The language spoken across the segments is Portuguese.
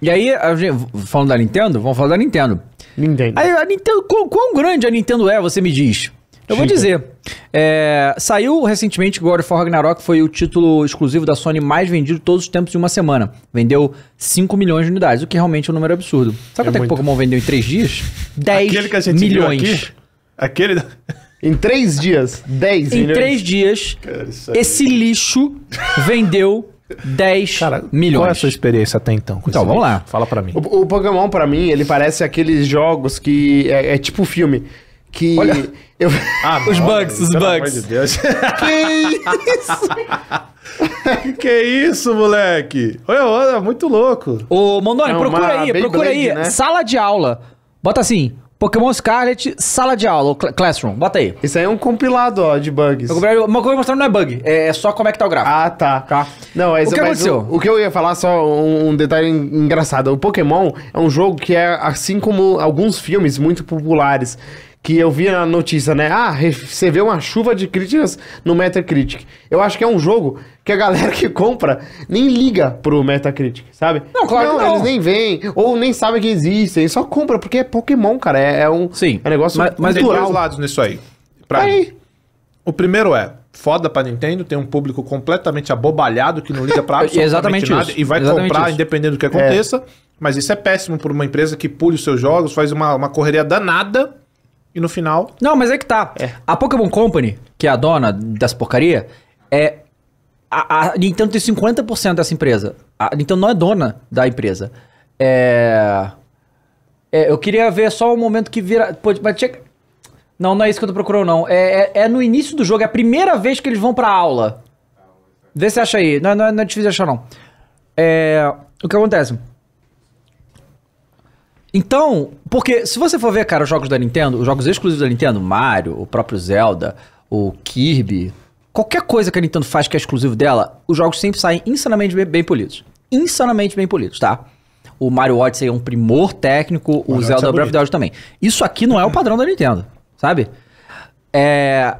E aí, gente, falando da Nintendo, vamos falar da Nintendo. Nintendo. Aí, a Nintendo, quão, quão grande a Nintendo é, você me diz? Eu vou dizer. É, saiu recentemente God of War Ragnarok, foi o título exclusivo da Sony mais vendido todos os tempos em uma semana. Vendeu 5 milhões de unidades, o que realmente é um número absurdo. Sabe é quanto é que Pokémon vendeu em 3 dias? 10 Aquele que a gente milhões. Viu aqui, aquele. Em 3 dias, 10 em milhões. Em 3 dias, Cara, esse lixo vendeu 10 Cara, milhões. Qual é a sua experiência até então? então, vamos lá. Fala para mim. O, o Pokémon, para mim, ele parece aqueles jogos que é, é tipo filme. Que. Olha. Eu... Ah, os não, bugs, os bugs. De Deus. que isso? que isso, moleque? Olha, olha, muito louco. Ô, Mondoni, é procura aí, procura aí. Né? Sala de aula. Bota assim, Pokémon Scarlet, sala de aula, cl classroom. Bota aí. Isso aí é um compilado, ó, de bugs. Uma coisa mostrando não é bug, é, é só como é que tá o gráfico. Ah, tá. tá. Não, é isso, o que aconteceu? O, o, que eu ia falar, só um, um, detalhe engraçado. O Pokémon é um jogo que é, assim como alguns filmes muito populares, que eu via na notícia, né? Ah, você vê uma chuva de críticas no Metacritic. Eu acho que é um jogo que a galera que compra nem liga pro Metacritic, sabe? Não, claro não, que não. Eles nem vêm, ou nem sabem que existem, só compra, porque é Pokémon, cara. É, é um, Sim, é um negócio mas, mas tem dois lados nisso aí. Pra aí. O primeiro é, foda pra Nintendo, tem um público completamente abobalhado que não liga pra absolutamente Exatamente nada isso. e vai Exatamente comprar isso. independente do que é. aconteça. É. Mas isso é péssimo por uma empresa que pule os seus jogos, faz uma, uma correria danada e no final. Não, mas é que tá. É. A Pokémon Company, que é a dona dessa porcaria, é. A, a Nintendo tem 50% dessa empresa. A Nintendo não é dona da empresa. É. é eu queria ver só o momento que vira. Pô, mas tinha... Não, não é isso que eu tô procurando, não. É, é, é, no início do jogo, é a primeira vez que eles vão pra aula. Vê se acha aí. Não, não, é, não é difícil achar, não. É. O que acontece? Então, porque se você for ver, cara, os jogos da Nintendo, os jogos exclusivos da Nintendo, Mario, o próprio Zelda, o Kirby, qualquer coisa que a Nintendo faz que é exclusivo dela, os jogos sempre saem insanamente bem, bem polidos. Insanamente bem polidos, tá? O Mario Odyssey é um primor técnico, o, o Zelda é, é Breath of the Wild também. Isso aqui não é o padrão da Nintendo, sabe? É,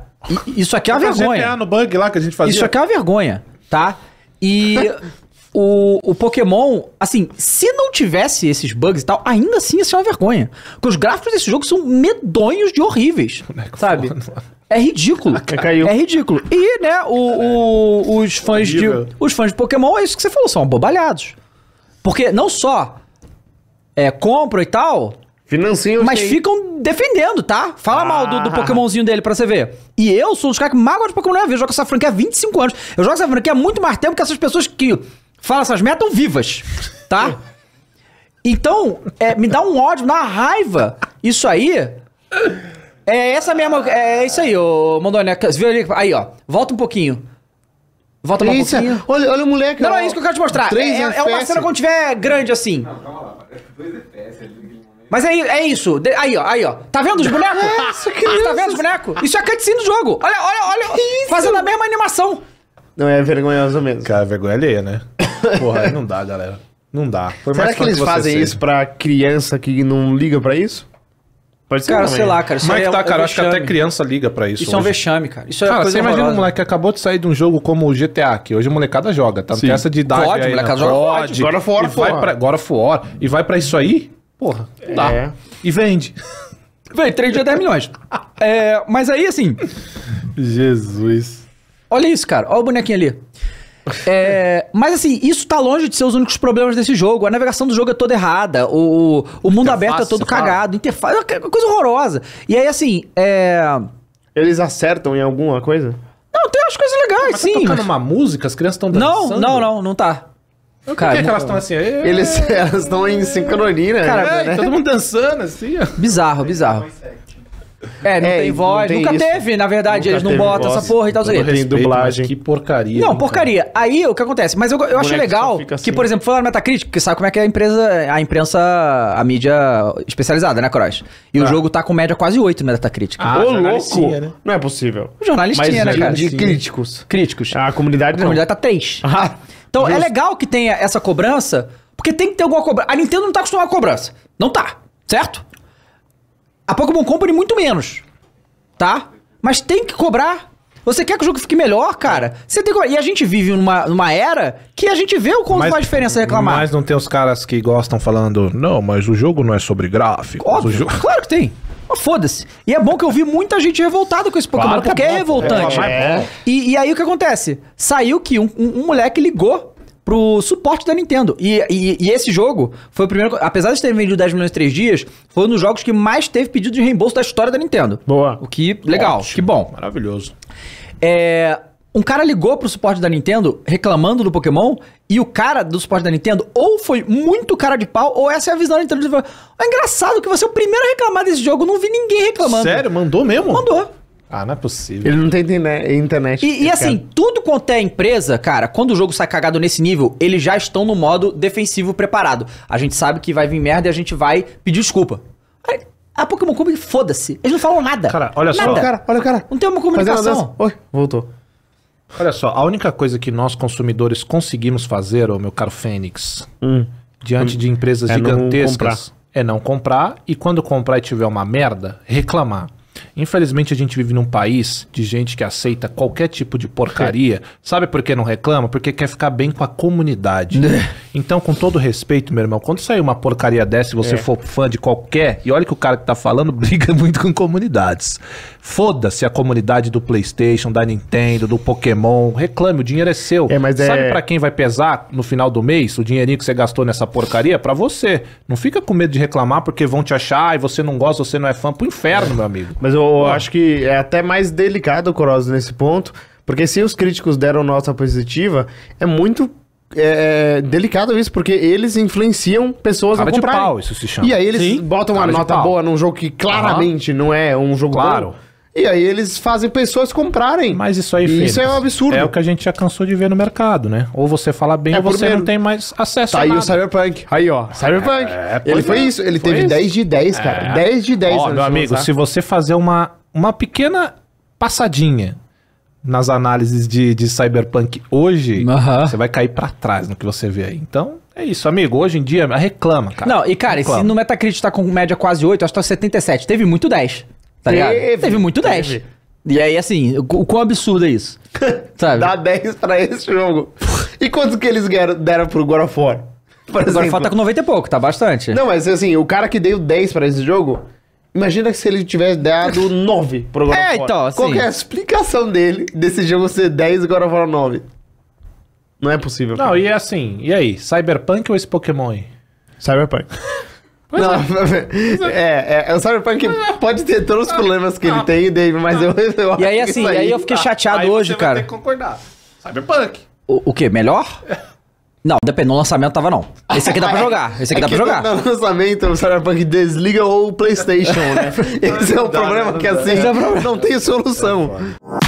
isso aqui é uma vergonha. no bug lá que a gente fazia. Isso aqui é uma vergonha, tá? E o, o Pokémon, assim, se não tivesse esses bugs e tal, ainda assim ia ser uma vergonha. Porque os gráficos desse jogo são medonhos de horríveis, é sabe? É ridículo. É ridículo. E, né, o, o, os, fãs de, os fãs de Pokémon, é isso que você falou, são abobalhados. Porque não só é, compram e tal, Financinho. Mas ficam defendendo, tá? Fala ah. mal do, do, ah. Pokémonzinho dele pra você ver. E eu sou um dos caras que mais de Pokémon na vida. Eu jogo essa franquia há 25 anos. Eu jogo essa franquia há muito mais tempo que essas pessoas que fala essas metas estão vivas, tá? Então, é, me dá um ódio, me dá uma raiva. Isso aí. É essa mesma. É isso aí, ô é ali, Aí, ó. Volta um pouquinho. Volta um pouquinho. Olha, olha o moleque. Não, não, é isso que eu quero te mostrar. É, é, é, uma cena quando tiver grande assim. Não, calma lá. ali. Né? Mas é, é isso. Aí, ó, aí, ó. Tá vendo os bonecos? Nossa, é que ah, Tá vendo os bonecos? Isso é cutscene do jogo. Olha, olha, olha. Fazendo a mesma animação. Não, é vergonhoso mesmo. Cara, vergonha alheia, né? Porra, aí não dá, galera. Não dá. Foi Será que eles fazem seja. isso pra criança que não liga pra isso? Pode ser cara, sei lá, cara. Como é que é tá, é cara? acho que até criança liga pra isso. Isso hoje. é um vexame, cara. Isso é cara, você imagina um moleque que acabou de sair de um jogo como o GTA, que hoje a molecada joga, tá? Sim. essa de idade. Pode, aí, molecada joga. Pode. Agora for, e Vai pra, agora for. E vai pra isso aí? Porra, é. dá. E vende. Vem, 3 dias 10 milhões. É, mas aí, assim. Jesus. Olha isso, cara. Olha o bonequinho ali. É, mas assim, isso tá longe de ser os únicos problemas desse jogo. A navegação do jogo é toda errada. O, o mundo aberto é todo cagado. Interface é uma coisa horrorosa. E aí, assim, é... Eles acertam em alguma coisa? Não, tem umas coisas legais, mas tá sim. Tá tocando uma música? As crianças estão dançando? Não, não, não, não tá. Por que, é que elas estão assim? Eles, elas estão em sincronia, né? Cara, é, né? todo mundo dançando assim, ó. Bizarro, bizarro. É, não é, tem voz. Não tem nunca isso. teve, na verdade. Nunca eles não botam essa porra e tal. Não tem dublagem. Que porcaria. Não, porcaria. Cara. Aí o que acontece? Mas eu, eu achei legal que, assim. que, por assim. exemplo, foi na no Metacritic, que sabe como é que é a empresa, a imprensa, a mídia especializada, né, Cross? E ah. o jogo tá com média quase 8 meta Metacritic. Ah, Ô, louco! Né? Não é possível. Jornalistinha, né, Mas, né, cara? De críticos. Críticos. A comunidade a não. comunidade tá 3. Ah, então é justo. é legal que tenha essa cobrança, porque tem que ter alguma cobrança. A Nintendo não tá acostumada com cobrança. Não tá. Certo? A Pokémon Company muito menos, tá? Mas tem que cobrar. Você quer que o jogo fique melhor, cara? Você tem que... E a gente vive numa, numa era que a gente vê o quanto mas, faz diferença reclamar. Mas não tem os caras que gostam falando, não, mas o jogo não é sobre gráfico. jogo... claro que tem. Mas foda-se. E é bom que eu vi muita gente revoltada com esse Pokémon, claro porque é, é, revoltante. É, é. E, e, aí o que acontece? Saiu que um, um, um moleque ligou pro suporte da Nintendo. E, e, e, esse jogo foi o primeiro. Apesar de ter vendido 10 milhões em 3 dias, foi um dos jogos que mais teve pedido de reembolso da história da Nintendo. Boa. O que legal, Ótimo. que bom. Maravilhoso. É. Um cara ligou pro suporte da Nintendo reclamando do Pokémon e o cara do suporte da Nintendo ou foi muito cara de pau ou essa é a visão da Nintendo. É engraçado que você é o primeiro a reclamar desse jogo, não vi ninguém reclamando. Sério? Mandou mesmo? Mandou. Ah, não é possível. Ele não tem internet. E, e assim, tudo quanto é empresa, cara, quando o jogo sai cagado nesse nível, eles já estão no modo defensivo preparado. A gente sabe que vai vir merda e a gente vai pedir desculpa. A Pokémon Company, foda-se. Eles não falam nada. Cara, olha nada. só. Olha o cara, olha o cara. Não tem uma comunicação. Oi, voltou. Olha só, a única coisa que nós consumidores conseguimos fazer, ô meu caro Fênix, hum. diante hum. de empresas é gigantescas, não é não comprar e quando comprar e tiver uma merda, reclamar. Infelizmente a gente vive num país de gente que aceita qualquer tipo de porcaria. Sabe por que não reclama? Porque quer ficar bem com a comunidade. Então, com todo respeito, meu irmão, quando sair uma porcaria dessa, se você é. for fã de qualquer, e olha que o cara que tá falando briga muito com comunidades. Foda-se a comunidade do PlayStation, da Nintendo, do Pokémon. Reclame, o dinheiro é seu. É, mas Sabe é... para quem vai pesar no final do mês o dinheirinho que você gastou nessa porcaria? para você. Não fica com medo de reclamar porque vão te achar e você não gosta, você não é fã. Pro inferno, meu amigo. Mas eu acho que é até mais delicado, Cross, nesse ponto. Porque se os críticos deram nota positiva, é muito é, é, delicado isso, porque eles influenciam pessoas cara a comprar. de pau, isso se chama. E aí eles Sim, botam uma nota pau. boa num jogo que claramente uhum. não é um jogo claro. Bom. E aí eles fazem pessoas comprarem. Mas isso aí, Isso é um absurdo. É o que a gente já cansou de ver no mercado, né? Ou você fala bem é ou você mesmo. não tem mais acesso tá a aí nada. o Cyberpunk. Aí, ó. É, Cyberpunk. É, ele foi é, isso. Ele foi teve isso. 10 de 10, cara. É. 10 de 10. Ó, meu amigo, usar. se você fazer uma, uma pequena passadinha nas análises de, de Cyberpunk hoje, uhum. você vai cair para trás no que você vê aí. Então, é isso, amigo. Hoje em dia, ah, reclama, cara. Não, e cara, reclama. se no Metacritic tá com média quase 8, acho que tá 77. Teve muito 10. Tá teve, ligado? Teve muito 10. Teve. E aí, assim, o, quão absurdo é isso? Sabe? Dá 10 pra esse jogo. E quanto que eles deram pro God of War? Por o God of War tá com 90 e pouco, tá bastante. Não, mas assim, o cara que deu 10 pra esse jogo, Imagina se ele tivesse dado 9 pro God of é, War. É, então, assim... Qual é a explicação dele desse jogo ser 10 e God of War 9? Não é possível. Não, e é assim, e aí? Cyberpunk ou esse Pokémon aí? Cyberpunk. Pois não, é. é. É, é, é, o Cyberpunk é. pode ter todos os problemas que ele tem, Dave, mas eu, eu E aí, assim, aí, aí eu fiquei tá. chateado aí hoje, você cara. Vai ter que concordar. Cyberpunk. O, o quê? Melhor? Não, depende, no lançamento tava não. Esse aqui dá pra é jogar, esse aqui é dá pra jogar. No lançamento, o Cyberpunk desliga o PlayStation, né? É né? Assim esse é o problema que assim, não tem solução. É